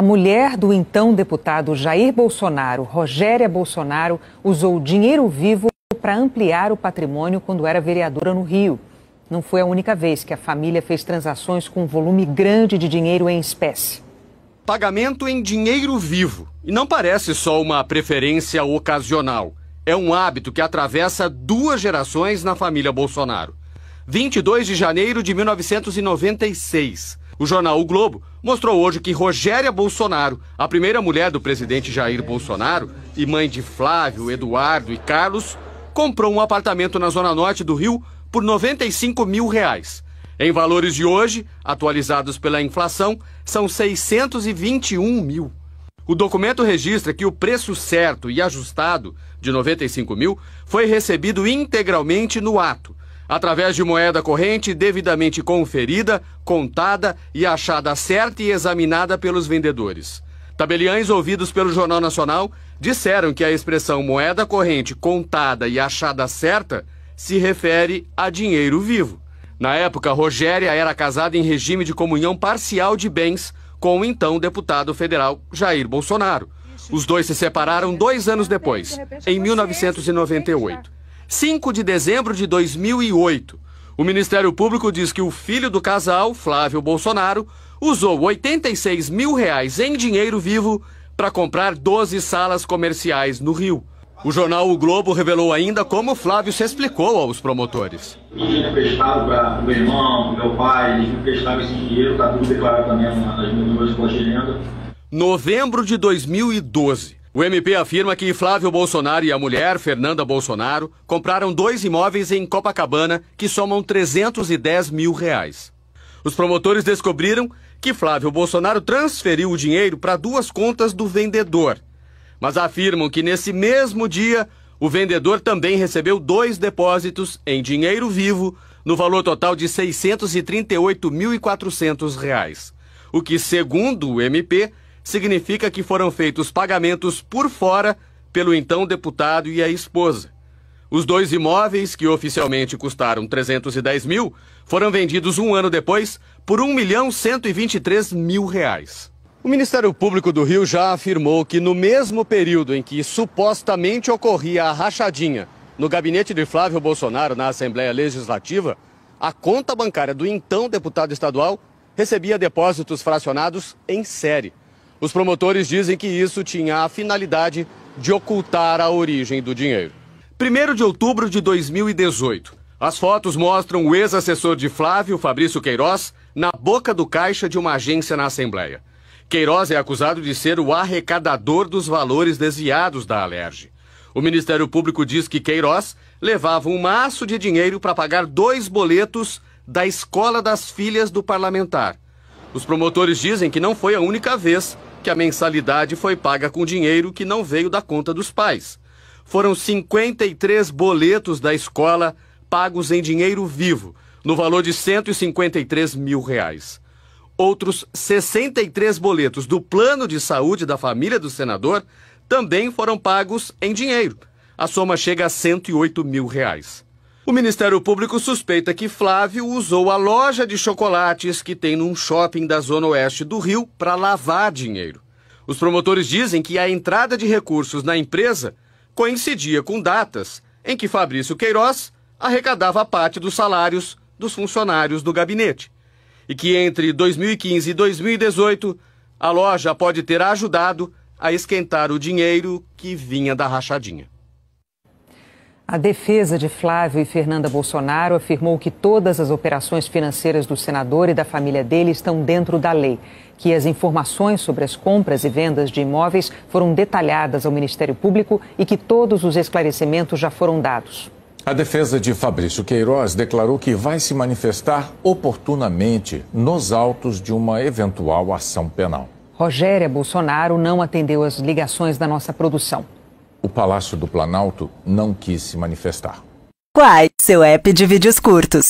A mulher do então deputado Jair Bolsonaro, Rogéria Bolsonaro, usou dinheiro vivo para ampliar o patrimônio quando era vereadora no Rio. Não foi a única vez que a família fez transações com um volume grande de dinheiro em espécie. Pagamento em dinheiro vivo. E não parece só uma preferência ocasional. É um hábito que atravessa duas gerações na família Bolsonaro. 22 de janeiro de 1996. O jornal O Globo mostrou hoje que Rogéria Bolsonaro, a primeira mulher do presidente Jair Bolsonaro e mãe de Flávio, Eduardo e Carlos, comprou um apartamento na zona norte do Rio por 95 mil reais. Em valores de hoje, atualizados pela inflação, são 621 mil. O documento registra que o preço certo e ajustado de 95 mil foi recebido integralmente no ato através de moeda corrente devidamente conferida, contada e achada certa e examinada pelos vendedores. Tabeliães ouvidos pelo Jornal Nacional disseram que a expressão moeda corrente contada e achada certa se refere a dinheiro vivo. Na época, Rogéria era casada em regime de comunhão parcial de bens com o então deputado federal Jair Bolsonaro. Os dois se separaram dois anos depois, em 1998. 5 de dezembro de 2008. O Ministério Público diz que o filho do casal, Flávio Bolsonaro, usou 86 mil reais em dinheiro vivo para comprar 12 salas comerciais no Rio. O jornal O Globo revelou ainda como Flávio se explicou aos promotores. Dinheiro emprestado para o meu irmão, meu pai, eles me emprestaram esse dinheiro, está tudo declarado também nas minhas de renda. Novembro de 2012. O MP afirma que Flávio Bolsonaro e a mulher, Fernanda Bolsonaro, compraram dois imóveis em Copacabana que somam 310 mil reais. Os promotores descobriram que Flávio Bolsonaro transferiu o dinheiro para duas contas do vendedor. Mas afirmam que nesse mesmo dia, o vendedor também recebeu dois depósitos em dinheiro vivo, no valor total de R$ 638.400, o que, segundo o MP, significa que foram feitos pagamentos por fora pelo então deputado e a esposa. Os dois imóveis, que oficialmente custaram 310 mil, foram vendidos um ano depois por 1 milhão 123 mil reais. O Ministério Público do Rio já afirmou que no mesmo período em que supostamente ocorria a rachadinha no gabinete de Flávio Bolsonaro na Assembleia Legislativa, a conta bancária do então deputado estadual recebia depósitos fracionados em série. Os promotores dizem que isso tinha a finalidade de ocultar a origem do dinheiro. 1 de outubro de 2018. As fotos mostram o ex-assessor de Flávio, Fabrício Queiroz, na boca do caixa de uma agência na Assembleia. Queiroz é acusado de ser o arrecadador dos valores desviados da Alerj. O Ministério Público diz que Queiroz levava um maço de dinheiro para pagar dois boletos da escola das filhas do parlamentar. Os promotores dizem que não foi a única vez que a mensalidade foi paga com dinheiro que não veio da conta dos pais. Foram 53 boletos da escola pagos em dinheiro vivo, no valor de 153 mil reais. Outros 63 boletos do plano de saúde da família do senador também foram pagos em dinheiro. A soma chega a 108 mil reais. O Ministério Público suspeita que Flávio usou a loja de chocolates que tem num shopping da Zona Oeste do Rio para lavar dinheiro. Os promotores dizem que a entrada de recursos na empresa coincidia com datas em que Fabrício Queiroz arrecadava parte dos salários dos funcionários do gabinete. E que entre 2015 e 2018, a loja pode ter ajudado a esquentar o dinheiro que vinha da rachadinha. A defesa de Flávio e Fernanda Bolsonaro afirmou que todas as operações financeiras do senador e da família dele estão dentro da lei, que as informações sobre as compras e vendas de imóveis foram detalhadas ao Ministério Público e que todos os esclarecimentos já foram dados. A defesa de Fabrício Queiroz declarou que vai se manifestar oportunamente nos autos de uma eventual ação penal. Rogéria Bolsonaro não atendeu as ligações da nossa produção o Palácio do Planalto não quis se manifestar. Quai, seu app de vídeos curtos.